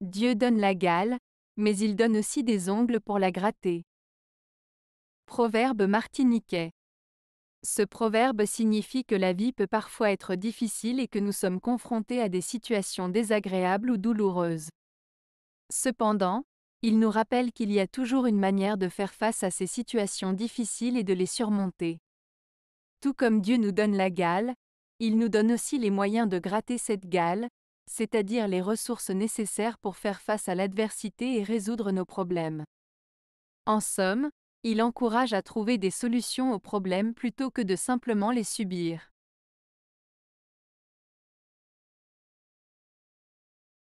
Dieu donne la gale, mais il donne aussi des ongles pour la gratter. Proverbe martiniquais. Ce proverbe signifie que la vie peut parfois être difficile et que nous sommes confrontés à des situations désagréables ou douloureuses. Cependant, il nous rappelle qu'il y a toujours une manière de faire face à ces situations difficiles et de les surmonter. Tout comme Dieu nous donne la gale, il nous donne aussi les moyens de gratter cette gale, c'est-à-dire les ressources nécessaires pour faire face à l'adversité et résoudre nos problèmes. En somme, il encourage à trouver des solutions aux problèmes plutôt que de simplement les subir.